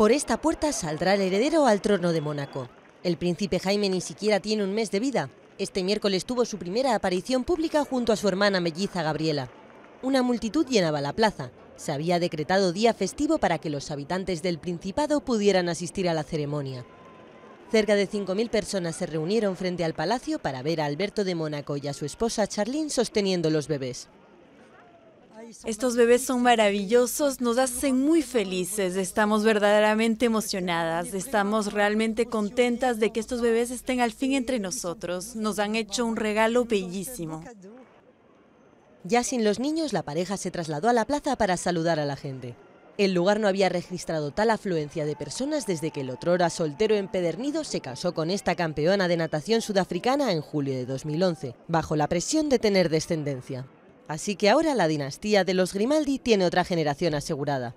Por esta puerta saldrá el heredero al trono de Mónaco. El príncipe Jaime ni siquiera tiene un mes de vida. Este miércoles tuvo su primera aparición pública junto a su hermana melliza Gabriela. Una multitud llenaba la plaza. Se había decretado día festivo para que los habitantes del Principado pudieran asistir a la ceremonia. Cerca de 5.000 personas se reunieron frente al palacio para ver a Alberto de Mónaco y a su esposa Charlene sosteniendo los bebés. Estos bebés son maravillosos, nos hacen muy felices, estamos verdaderamente emocionadas, estamos realmente contentas de que estos bebés estén al fin entre nosotros. Nos han hecho un regalo bellísimo. Ya sin los niños, la pareja se trasladó a la plaza para saludar a la gente. El lugar no había registrado tal afluencia de personas desde que el otrora soltero empedernido se casó con esta campeona de natación sudafricana en julio de 2011, bajo la presión de tener descendencia. Así que ahora la dinastía de los Grimaldi tiene otra generación asegurada.